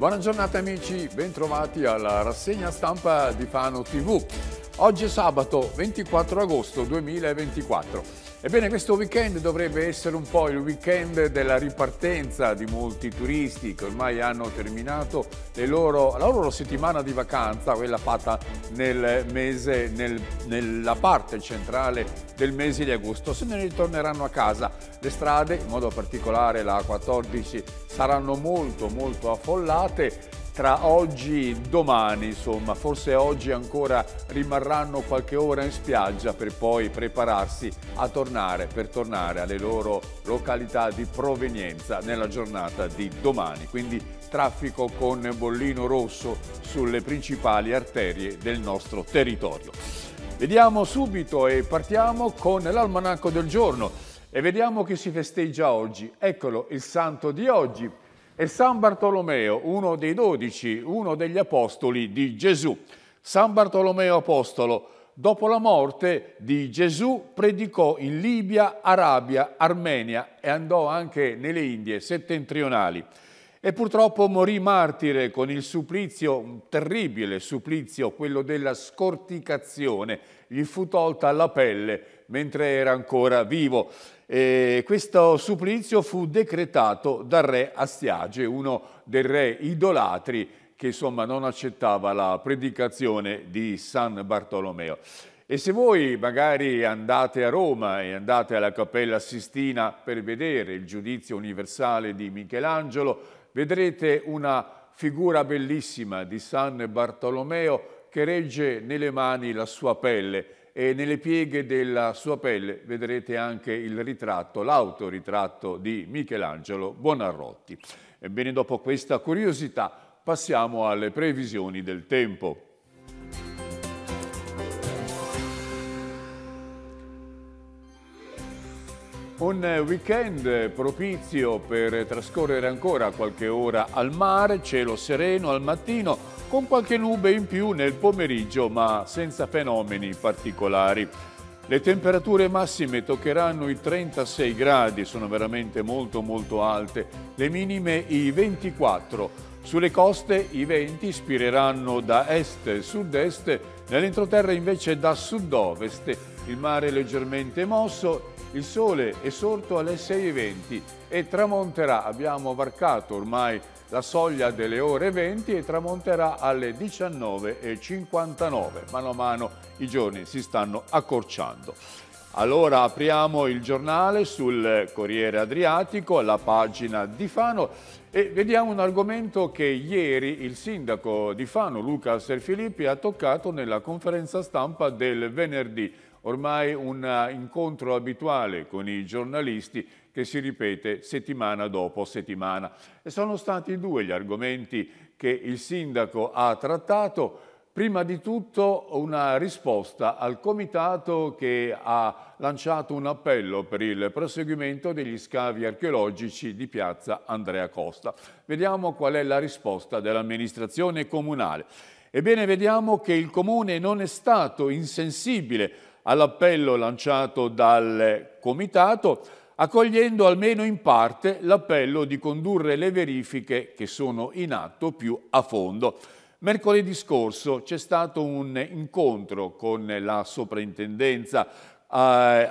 Buona giornata amici, bentrovati alla rassegna stampa di Fano TV. Oggi è sabato 24 agosto 2024. Ebbene, questo weekend dovrebbe essere un po' il weekend della ripartenza di molti turisti che ormai hanno terminato loro, la loro settimana di vacanza, quella fatta nel mese, nel, nella parte centrale del mese di agosto. Se ne ritorneranno a casa. Le strade, in modo particolare la 14 saranno molto molto affollate tra oggi e domani, insomma, forse oggi ancora rimarranno qualche ora in spiaggia per poi prepararsi a tornare, per tornare alle loro località di provenienza nella giornata di domani. Quindi traffico con bollino rosso sulle principali arterie del nostro territorio. Vediamo subito e partiamo con l'almanacco del giorno e vediamo chi si festeggia oggi. Eccolo, il santo di oggi e San Bartolomeo, uno dei dodici, uno degli apostoli di Gesù. San Bartolomeo Apostolo, dopo la morte di Gesù, predicò in Libia, Arabia, Armenia e andò anche nelle Indie settentrionali e purtroppo morì martire con il supplizio, un terribile supplizio, quello della scorticazione. Gli fu tolta la pelle mentre era ancora vivo. E questo supplizio fu decretato dal re Astiage, uno dei re idolatri che insomma non accettava la predicazione di San Bartolomeo. E se voi magari andate a Roma e andate alla Cappella Sistina per vedere il giudizio universale di Michelangelo, vedrete una figura bellissima di San Bartolomeo che regge nelle mani la sua pelle e nelle pieghe della sua pelle vedrete anche il ritratto, l'autoritratto di Michelangelo Buonarroti. Ebbene, dopo questa curiosità passiamo alle previsioni del tempo. Un weekend propizio per trascorrere ancora qualche ora al mare, cielo sereno al mattino, con qualche nube in più nel pomeriggio, ma senza fenomeni particolari. Le temperature massime toccheranno i 36 gradi, sono veramente molto molto alte, le minime i 24. Sulle coste i venti spireranno da est e sud-est, nell'entroterra invece da sud-ovest, il mare leggermente mosso il sole è sorto alle 6.20 e tramonterà, abbiamo varcato ormai la soglia delle ore 20 e tramonterà alle 19.59. Mano a mano i giorni si stanno accorciando. Allora apriamo il giornale sul Corriere Adriatico, la pagina di Fano e vediamo un argomento che ieri il sindaco di Fano, Luca Serfilippi, ha toccato nella conferenza stampa del venerdì ormai un eh, incontro abituale con i giornalisti che si ripete settimana dopo settimana. E sono stati due gli argomenti che il sindaco ha trattato. Prima di tutto una risposta al comitato che ha lanciato un appello per il proseguimento degli scavi archeologici di piazza Andrea Costa. Vediamo qual è la risposta dell'amministrazione comunale. Ebbene, vediamo che il comune non è stato insensibile all'appello lanciato dal Comitato, accogliendo almeno in parte l'appello di condurre le verifiche che sono in atto più a fondo. Mercoledì scorso c'è stato un incontro con la soprintendenza eh,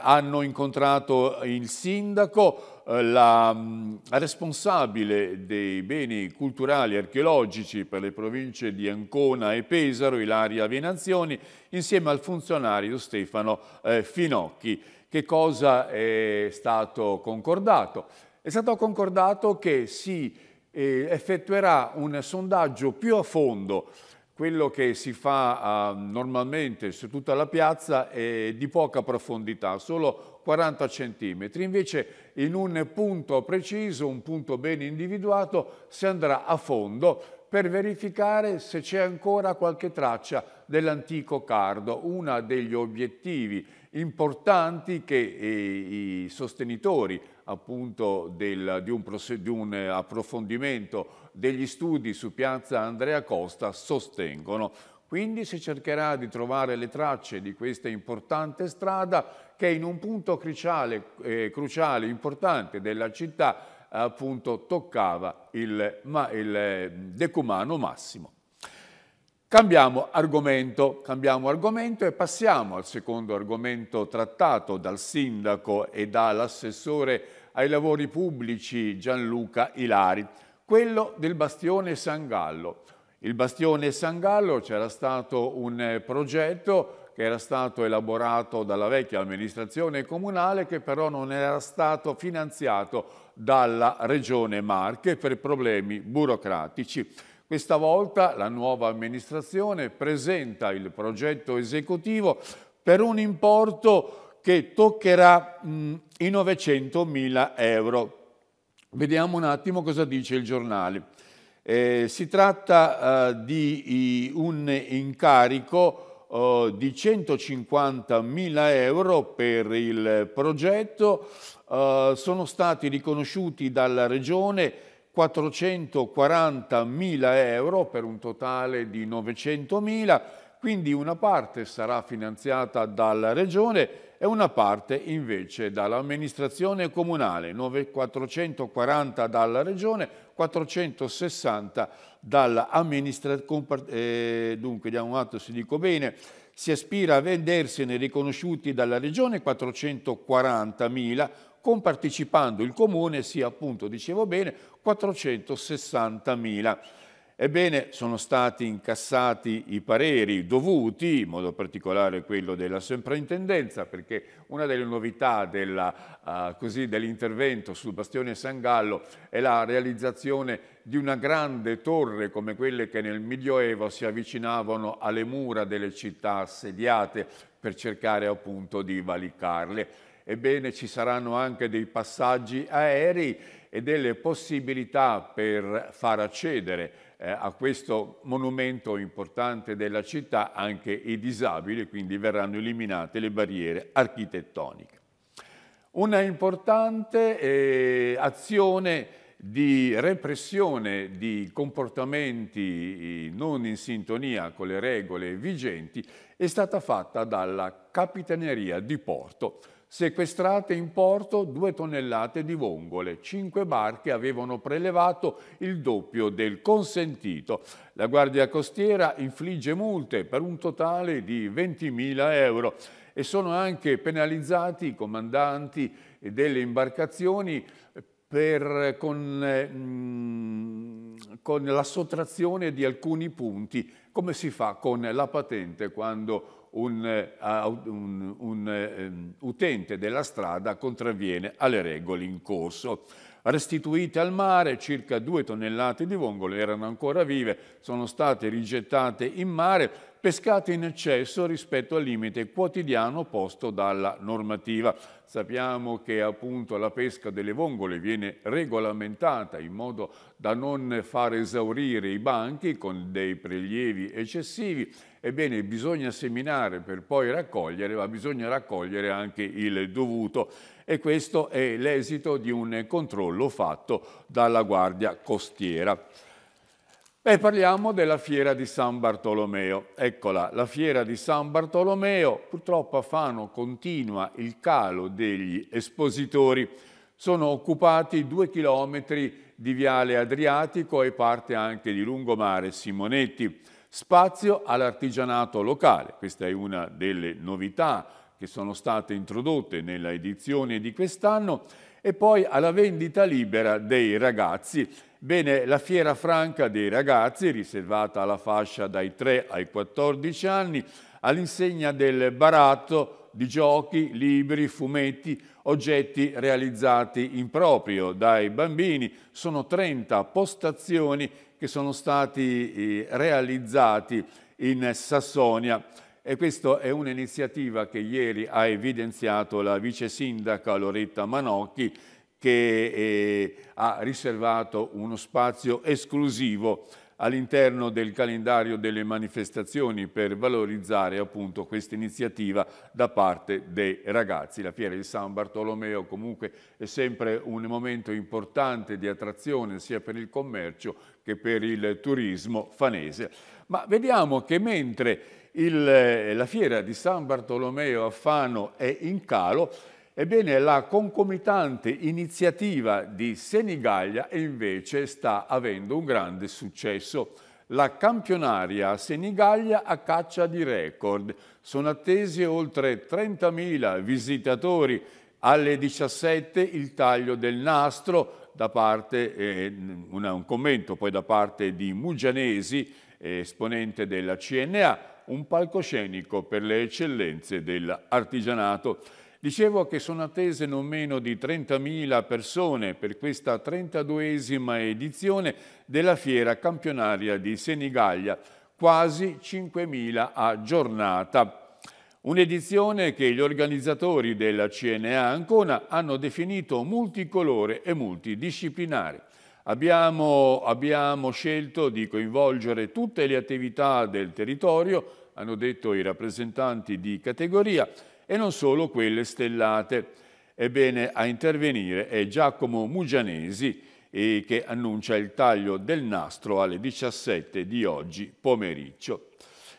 hanno incontrato il sindaco, eh, la mm, responsabile dei beni culturali e archeologici per le province di Ancona e Pesaro, Ilaria Venanzioni, insieme al funzionario Stefano eh, Finocchi. Che cosa è stato concordato? È stato concordato che si effettuerà un sondaggio più a fondo quello che si fa uh, normalmente su tutta la piazza è di poca profondità, solo 40 cm. Invece in un punto preciso, un punto ben individuato, si andrà a fondo per verificare se c'è ancora qualche traccia dell'antico cardo, uno degli obiettivi importanti che eh, i sostenitori appunto del, di, un di, un approfondimento degli studi su piazza Andrea Costa sostengono. Quindi si cercherà di trovare le tracce di questa importante strada che in un punto cruciale, eh, cruciale importante della città appunto toccava il, ma, il eh, decumano massimo. Cambiamo argomento, cambiamo argomento e passiamo al secondo argomento trattato dal sindaco e dall'assessore ai lavori pubblici Gianluca Ilari, quello del bastione San Gallo. Il bastione San Gallo c'era stato un eh, progetto che era stato elaborato dalla vecchia amministrazione comunale che però non era stato finanziato dalla regione Marche per problemi burocratici. Questa volta la nuova amministrazione presenta il progetto esecutivo per un importo che toccherà mh, i 900.000 euro. Vediamo un attimo cosa dice il giornale. Eh, si tratta eh, di un incarico eh, di 150.000 euro per il progetto. Eh, sono stati riconosciuti dalla Regione 440.000 euro per un totale di 900.000, quindi una parte sarà finanziata dalla Regione e una parte invece dall'amministrazione comunale, 440 dalla regione, 460 dall'amministrazione, eh, dunque diamo un atto se dico bene, si aspira a vendersene riconosciuti dalla regione 440.000, compartecipando il comune sia appunto, dicevo bene, 460.000. Ebbene, sono stati incassati i pareri dovuti, in modo particolare quello della soprintendenza, perché una delle novità ah, dell'intervento uh, dell sul bastione San Gallo è la realizzazione di una grande torre come quelle che nel Medioevo si avvicinavano alle mura delle città assediate per cercare appunto di valicarle ebbene ci saranno anche dei passaggi aerei e delle possibilità per far accedere eh, a questo monumento importante della città anche i disabili, quindi verranno eliminate le barriere architettoniche. Una importante eh, azione di repressione di comportamenti eh, non in sintonia con le regole vigenti è stata fatta dalla Capitaneria di Porto, sequestrate in porto due tonnellate di vongole. Cinque barche avevano prelevato il doppio del consentito. La Guardia Costiera infligge multe per un totale di 20.000 euro e sono anche penalizzati i comandanti delle imbarcazioni per, con, mm, con la sottrazione di alcuni punti, come si fa con la patente quando eh, un, un, un ehm, utente della strada contravviene alle regole in corso restituite al mare, circa due tonnellate di vongole erano ancora vive, sono state rigettate in mare pescate in eccesso rispetto al limite quotidiano posto dalla normativa. Sappiamo che appunto la pesca delle vongole viene regolamentata in modo da non far esaurire i banchi con dei prelievi eccessivi. Ebbene, bisogna seminare per poi raccogliere, ma bisogna raccogliere anche il dovuto e questo è l'esito di un controllo fatto dalla Guardia Costiera. E parliamo della fiera di San Bartolomeo. Eccola, la fiera di San Bartolomeo purtroppo a Fano continua il calo degli espositori. Sono occupati due chilometri di Viale Adriatico e parte anche di Lungomare Simonetti. Spazio all'artigianato locale, questa è una delle novità che sono state introdotte nella edizione di quest'anno, e poi alla vendita libera dei ragazzi Bene, la Fiera Franca dei ragazzi, riservata alla fascia dai 3 ai 14 anni, all'insegna del baratto di giochi, libri, fumetti, oggetti realizzati in proprio dai bambini. Sono 30 postazioni che sono stati eh, realizzati in Sassonia. E questa è un'iniziativa che ieri ha evidenziato la vice sindaca Loretta Manocchi che eh, ha riservato uno spazio esclusivo all'interno del calendario delle manifestazioni per valorizzare appunto questa iniziativa da parte dei ragazzi. La Fiera di San Bartolomeo comunque è sempre un momento importante di attrazione sia per il commercio che per il turismo fanese. Ma vediamo che mentre il, eh, la Fiera di San Bartolomeo a Fano è in calo, Ebbene, la concomitante iniziativa di Senigallia invece sta avendo un grande successo. La campionaria Senigallia a caccia di record. Sono attesi oltre 30.000 visitatori. Alle 17 il taglio del nastro da parte, eh, un commento poi da parte di Mugianesi, eh, esponente della CNA, un palcoscenico per le eccellenze dell'artigianato. Dicevo che sono attese non meno di 30.000 persone per questa 32esima edizione della fiera campionaria di Senigallia, quasi 5.000 a giornata. Un'edizione che gli organizzatori della CNA Ancona hanno definito multicolore e multidisciplinare. Abbiamo, abbiamo scelto di coinvolgere tutte le attività del territorio, hanno detto i rappresentanti di categoria, e non solo quelle stellate. Ebbene, a intervenire è Giacomo Mugianesi eh, che annuncia il taglio del nastro alle 17 di oggi pomeriggio.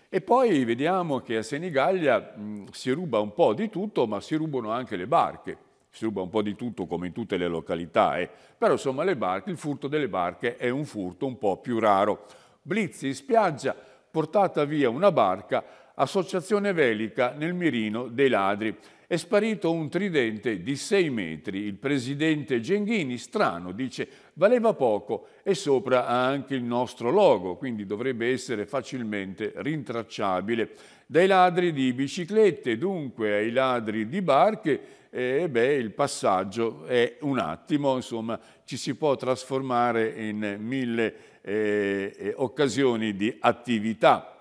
E poi vediamo che a Senigallia mh, mm, si ruba un po' di tutto, ma si rubano anche le barche. Si ruba un po' di tutto come in tutte le località, eh. però insomma barche, il furto delle barche è un furto un po' più raro. Blitz in spiaggia, portata via una barca associazione velica nel mirino dei ladri. È sparito un tridente di 6 metri. Il presidente Genghini, strano, dice, valeva poco e sopra ha anche il nostro logo, quindi dovrebbe essere facilmente rintracciabile. Dai ladri di biciclette, dunque, ai ladri di barche, eh, beh, il passaggio è un attimo, insomma, ci si può trasformare in mille eh, eh occasioni di attività.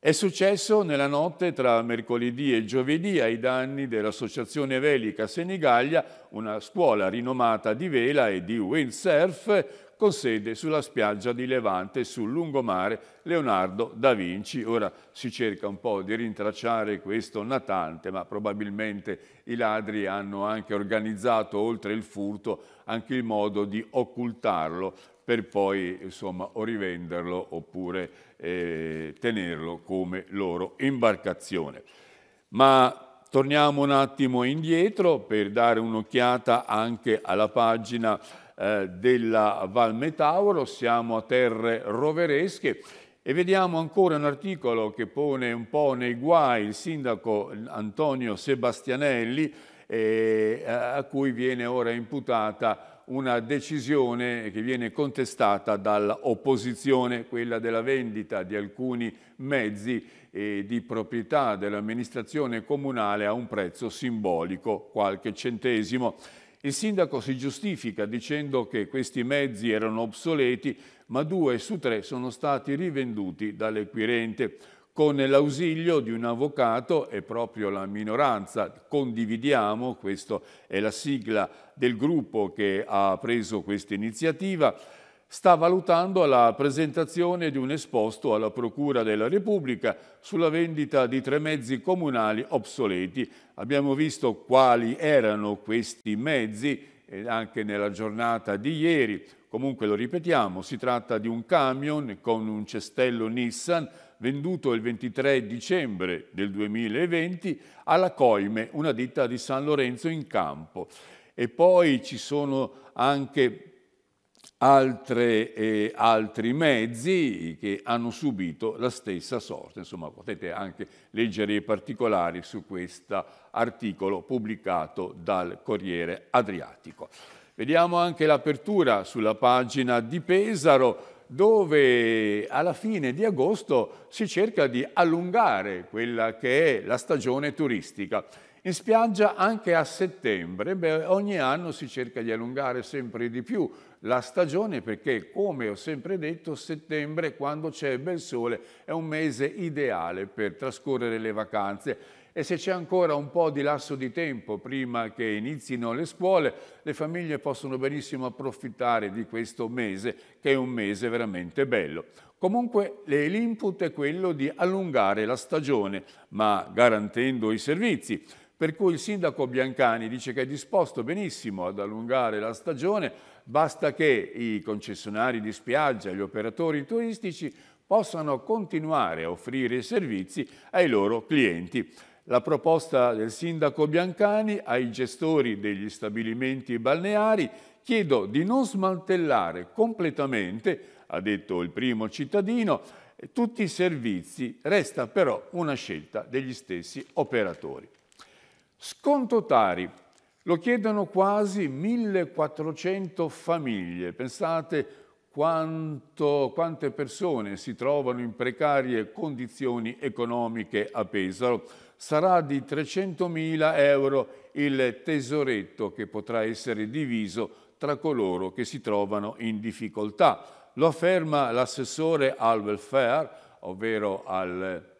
È successo nella notte tra mercoledì e giovedì ai danni dell'Associazione Velica Senigallia, una scuola rinomata di vela e di windsurf con sede sulla spiaggia di Levante sul lungomare Leonardo da Vinci. Ora si cerca un po' di rintracciare questo natante, ma probabilmente i ladri hanno anche organizzato, oltre il furto, anche il modo di occultarlo per poi insomma, o rivenderlo oppure eh, tenerlo come loro imbarcazione. Ma torniamo un attimo indietro per dare un'occhiata anche alla pagina eh, della Val Metauro, siamo a terre roveresche e vediamo ancora un articolo che pone un po' nei guai il sindaco Antonio Sebastianelli eh, a cui viene ora imputata una decisione che viene contestata dall'opposizione, quella della vendita di alcuni mezzi e eh, di proprietà dell'amministrazione comunale a un prezzo simbolico, qualche centesimo. Il sindaco si giustifica dicendo che questi mezzi erano obsoleti, ma due su tre sono stati rivenduti dall'equirente con l'ausilio di un avvocato e proprio la minoranza. Condividiamo, questa è la sigla del gruppo che ha preso questa iniziativa, sta valutando la presentazione di un esposto alla Procura della Repubblica sulla vendita di tre mezzi comunali obsoleti. Abbiamo visto quali erano questi mezzi anche nella giornata di ieri. Comunque lo ripetiamo, si tratta di un camion con un cestello Nissan venduto il 23 dicembre del 2020 alla Coime, una ditta di San Lorenzo in campo. E poi ci sono anche altre, eh, altri mezzi che hanno subito la stessa sorte. Insomma, potete anche leggere i particolari su questo articolo pubblicato dal Corriere Adriatico. Vediamo anche l'apertura sulla pagina di Pesaro, dove alla fine di agosto si cerca di allungare quella che è la stagione turistica. In spiaggia anche a settembre, beh, ogni anno si cerca di allungare sempre di più la stagione perché, come ho sempre detto, settembre quando c'è bel sole è un mese ideale per trascorrere le vacanze e se c'è ancora un po' di lasso di tempo prima che inizino le scuole, le famiglie possono benissimo approfittare di questo mese, che è un mese veramente bello. Comunque l'input è quello di allungare la stagione, ma garantendo i servizi. Per cui il sindaco Biancani dice che è disposto benissimo ad allungare la stagione, basta che i concessionari di spiaggia, gli operatori turistici possano continuare a offrire i servizi ai loro clienti la proposta del sindaco Biancani ai gestori degli stabilimenti balneari chiedo di non smantellare completamente, ha detto il primo cittadino, tutti i servizi, resta però una scelta degli stessi operatori. Sconto Tari, lo chiedono quasi 1400 famiglie, pensate quanto, quante persone si trovano in precarie condizioni economiche a Pesaro sarà di 300.000 euro il tesoretto che potrà essere diviso tra coloro che si trovano in difficoltà. Lo afferma l'assessore al welfare, ovvero al,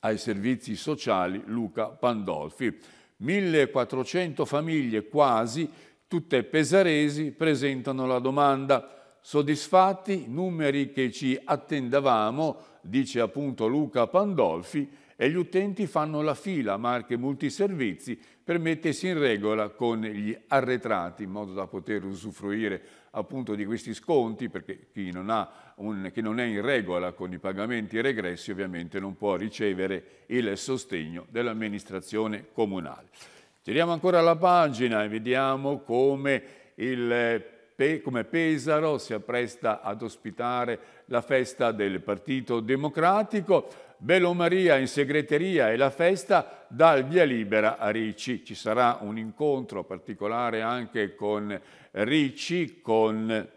ai servizi sociali, Luca Pandolfi. 1400 famiglie quasi, tutte pesaresi, presentano la domanda. Soddisfatti, numeri che ci attendavamo, dice appunto Luca Pandolfi, e gli utenti fanno la fila marche multiservizi per mettersi in regola con gli arretrati in modo da poter usufruire appunto di questi sconti perché chi non, un, chi non è in regola con i pagamenti regressi ovviamente non può ricevere il sostegno dell'amministrazione comunale. Tiriamo ancora la pagina e vediamo come, il, come Pesaro si appresta ad ospitare la festa del Partito Democratico Bello Maria in segreteria e la festa dal via libera a Ricci. Ci sarà un incontro particolare anche con Ricci, con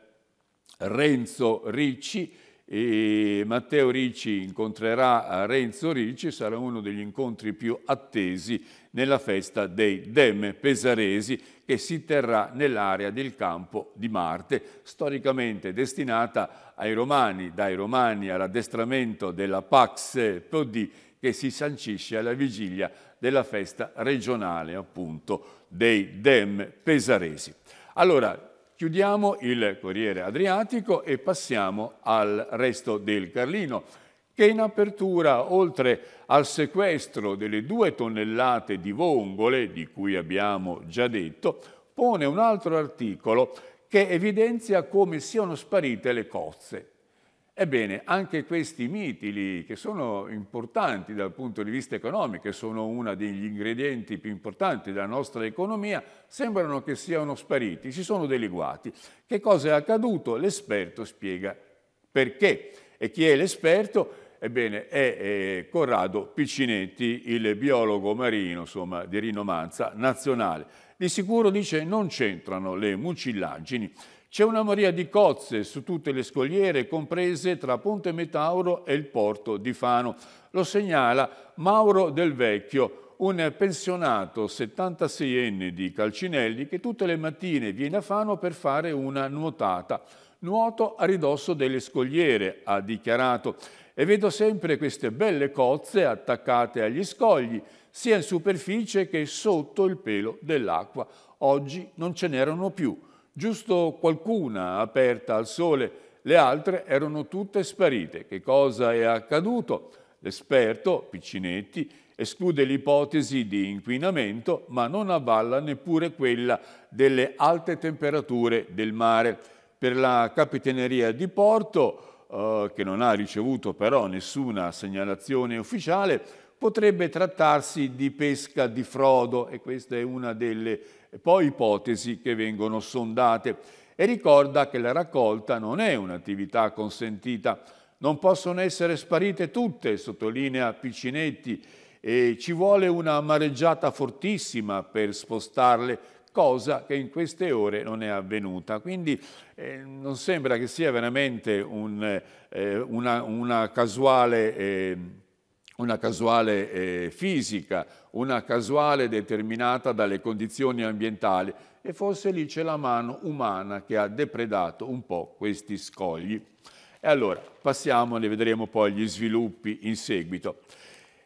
Renzo Ricci. E Matteo Ricci incontrerà Renzo Ricci, sarà uno degli incontri più attesi nella festa dei Dem Pesaresi che si terrà nell'area del campo di Marte, storicamente destinata ai Romani, dai Romani all'addestramento della Pax Podi che si sancisce alla vigilia della festa regionale appunto dei Dem Pesaresi. Allora, chiudiamo il Corriere Adriatico e passiamo al resto del Carlino che in apertura, oltre al sequestro delle due tonnellate di vongole, di cui abbiamo già detto, pone un altro articolo che evidenzia come siano sparite le cozze. Ebbene, anche questi mitili, che sono importanti dal punto di vista economico, e sono uno degli ingredienti più importanti della nostra economia, sembrano che siano spariti, si sono deliguati. Che cosa è accaduto? L'esperto spiega perché. E chi è l'esperto? Ebbene, è eh, Corrado Piccinetti, il biologo marino insomma, di rinomanza nazionale. Di sicuro, dice, non c'entrano le mucillaggini. C'è una moria di cozze su tutte le scogliere, comprese tra Ponte Metauro e il porto di Fano. Lo segnala Mauro Del Vecchio, un pensionato 76enne di Calcinelli che tutte le mattine viene a Fano per fare una nuotata. Nuoto a ridosso delle scogliere, ha dichiarato e vedo sempre queste belle cozze attaccate agli scogli, sia in superficie che sotto il pelo dell'acqua. Oggi non ce n'erano più, giusto qualcuna aperta al sole, le altre erano tutte sparite. Che cosa è accaduto? L'esperto, Piccinetti, esclude l'ipotesi di inquinamento, ma non avvalla neppure quella delle alte temperature del mare. Per la Capitaneria di Porto, eh, che non ha ricevuto però nessuna segnalazione ufficiale, potrebbe trattarsi di pesca di frodo e questa è una delle poi ipotesi che vengono sondate. E ricorda che la raccolta non è un'attività consentita, non possono essere sparite tutte, sottolinea Piccinetti, e ci vuole una mareggiata fortissima per spostarle cosa che in queste ore non è avvenuta. Quindi eh, non sembra che sia veramente un, eh, una, una, casuale... Eh, una casuale eh, fisica, una casuale determinata dalle condizioni ambientali e forse lì c'è la mano umana che ha depredato un po' questi scogli. E allora passiamo, ne vedremo poi gli sviluppi in seguito.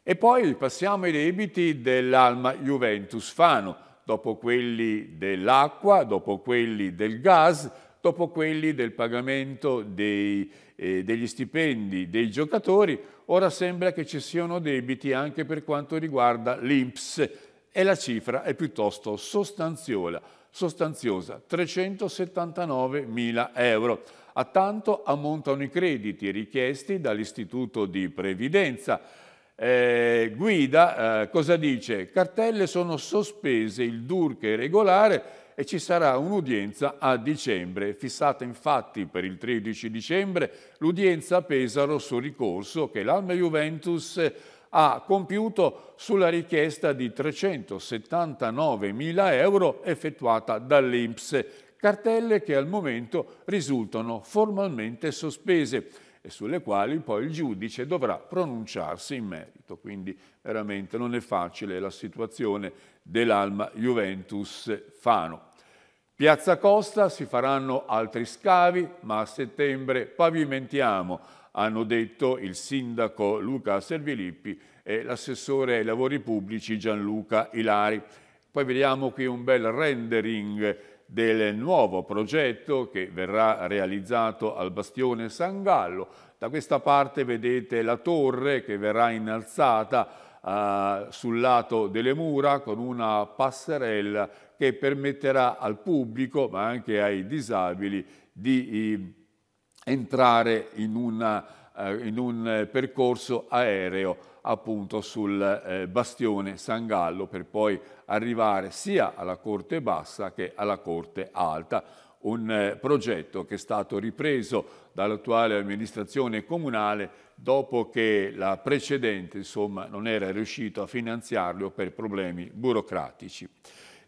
E poi passiamo ai debiti dell'Alma Juventus Fano, dopo quelli dell'acqua, dopo quelli del gas, dopo quelli del pagamento dei, eh, degli stipendi dei giocatori. Ora sembra che ci siano debiti anche per quanto riguarda l'INPS e la cifra è piuttosto sostanziosa, sostanziosa 379 mila euro. A tanto ammontano i crediti richiesti dall'Istituto di Previdenza, eh, guida eh, cosa dice? Cartelle sono sospese, il DURC è regolare e ci sarà un'udienza a dicembre, fissata infatti per il 13 dicembre l'udienza a Pesaro su ricorso che l'Alma Juventus ha compiuto sulla richiesta di 379 mila euro effettuata dall'Inps, cartelle che al momento risultano formalmente sospese e sulle quali poi il giudice dovrà pronunciarsi in merito. Quindi veramente non è facile la situazione dell'Alma Juventus Fano. Piazza Costa si faranno altri scavi, ma a settembre pavimentiamo, hanno detto il sindaco Luca Servilippi e l'assessore ai lavori pubblici Gianluca Ilari. Poi vediamo qui un bel rendering del nuovo progetto che verrà realizzato al bastione San Gallo. Da questa parte vedete la torre che verrà innalzata eh, sul lato delle mura con una passerella che permetterà al pubblico ma anche ai disabili di eh, entrare in, una, eh, in un eh, percorso aereo appunto sul eh, bastione San Gallo per poi arrivare sia alla corte bassa che alla corte alta un eh, progetto che è stato ripreso dall'attuale amministrazione comunale dopo che la precedente insomma, non era riuscito a finanziarlo per problemi burocratici.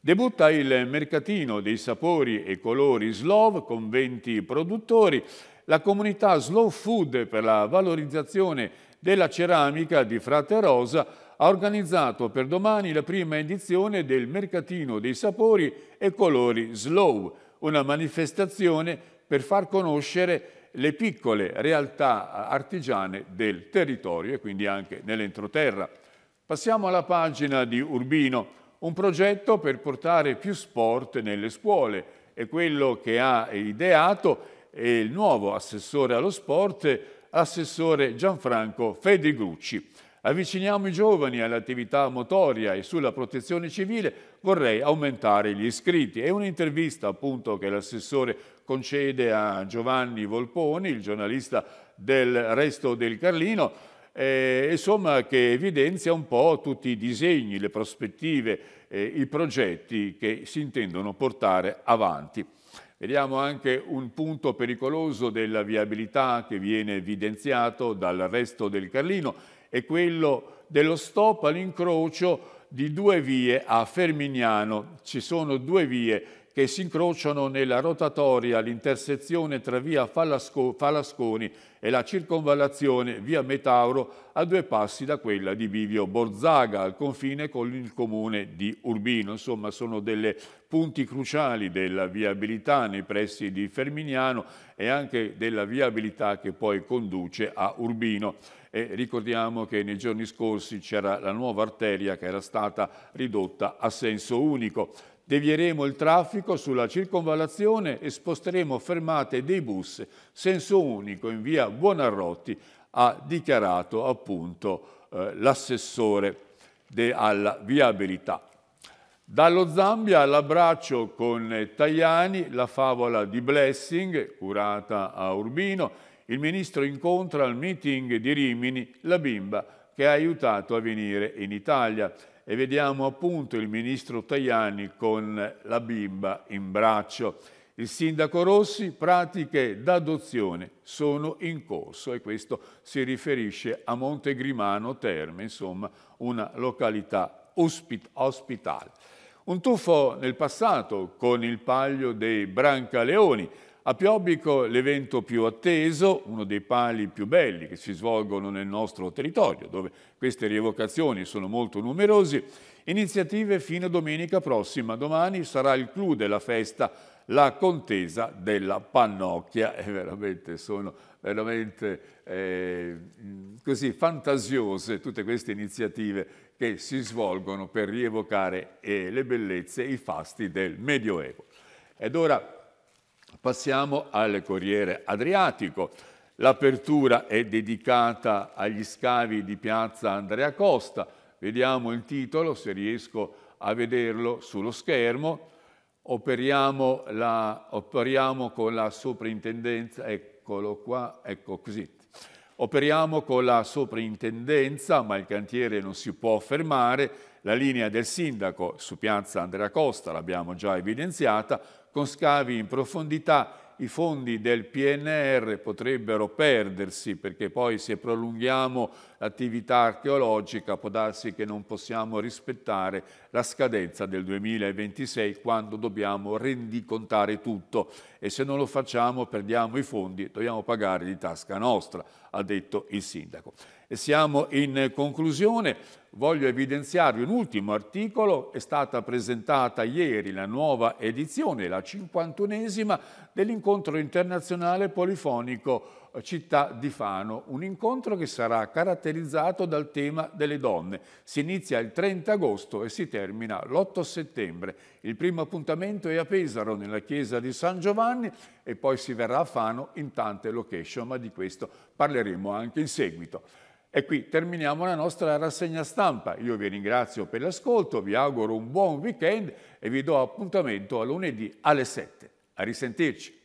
Debutta il mercatino dei sapori e colori Slov con 20 produttori, la comunità Slow Food per la valorizzazione della ceramica di Frate Rosa ha organizzato per domani la prima edizione del Mercatino dei Sapori e Colori Slow, una manifestazione per far conoscere le piccole realtà artigiane del territorio e quindi anche nell'entroterra. Passiamo alla pagina di Urbino, un progetto per portare più sport nelle scuole. È quello che ha ideato il nuovo assessore allo sport assessore Gianfranco Fedegrucci. Avviciniamo i giovani all'attività motoria e sulla protezione civile vorrei aumentare gli iscritti. È un'intervista appunto che l'assessore concede a Giovanni Volponi, il giornalista del Resto del Carlino, eh, insomma che evidenzia un po' tutti i disegni, le prospettive, eh, i progetti che si intendono portare avanti. Vediamo anche un punto pericoloso della viabilità che viene evidenziato dal resto del Carlino, è quello dello stop all'incrocio di due vie a Fermignano. Ci sono due vie che si incrociano nella rotatoria all'intersezione tra via Falasco, Falasconi e la circonvallazione via Metauro a due passi da quella di Bivio Borzaga al confine con il comune di Urbino. Insomma sono delle punti cruciali della viabilità nei pressi di Fermignano e anche della viabilità che poi conduce a Urbino. E ricordiamo che nei giorni scorsi c'era la nuova arteria che era stata ridotta a senso unico. Devieremo il traffico sulla circonvallazione e sposteremo fermate dei bus senso unico in via Buonarroti, ha dichiarato appunto eh, l'assessore alla viabilità. Dallo Zambia all'abbraccio con Tajani, la favola di Blessing, curata a Urbino, il ministro incontra al meeting di Rimini la bimba che ha aiutato a venire in Italia e vediamo appunto il ministro Tajani con la bimba in braccio. Il sindaco Rossi, pratiche d'adozione sono in corso e questo si riferisce a Montegrimano Terme, insomma una località ospit ospitale. Un tuffo nel passato con il paglio dei Brancaleoni, a Piobbico l'evento più atteso, uno dei pali più belli che si svolgono nel nostro territorio, dove queste rievocazioni sono molto numerose, iniziative fino a domenica prossima. Domani sarà il clou della festa, la contesa della pannocchia. E veramente sono veramente eh, così fantasiose tutte queste iniziative che si svolgono per rievocare eh, le bellezze e i fasti del Medioevo. Ed ora Passiamo al Corriere Adriatico. L'apertura è dedicata agli scavi di piazza Andrea Costa. Vediamo il titolo, se riesco a vederlo sullo schermo. Operiamo, la, operiamo con la soprintendenza, eccolo qua, ecco così. Operiamo con la soprintendenza, ma il cantiere non si può fermare. La linea del sindaco su piazza Andrea Costa l'abbiamo già evidenziata, con scavi in profondità i fondi del PNR potrebbero perdersi perché poi se prolunghiamo l'attività archeologica, può darsi che non possiamo rispettare la scadenza del 2026 quando dobbiamo rendicontare tutto e se non lo facciamo perdiamo i fondi, dobbiamo pagare di tasca nostra, ha detto il sindaco. E siamo in conclusione, voglio evidenziarvi un ultimo articolo, è stata presentata ieri la nuova edizione, la 51esima, dell'incontro internazionale polifonico città di Fano, un incontro che sarà caratterizzato dal tema delle donne. Si inizia il 30 agosto e si termina l'8 settembre. Il primo appuntamento è a Pesaro, nella chiesa di San Giovanni, e poi si verrà a Fano in tante location, ma di questo parleremo anche in seguito. E qui terminiamo la nostra rassegna stampa. Io vi ringrazio per l'ascolto, vi auguro un buon weekend e vi do appuntamento a lunedì alle 7. A risentirci.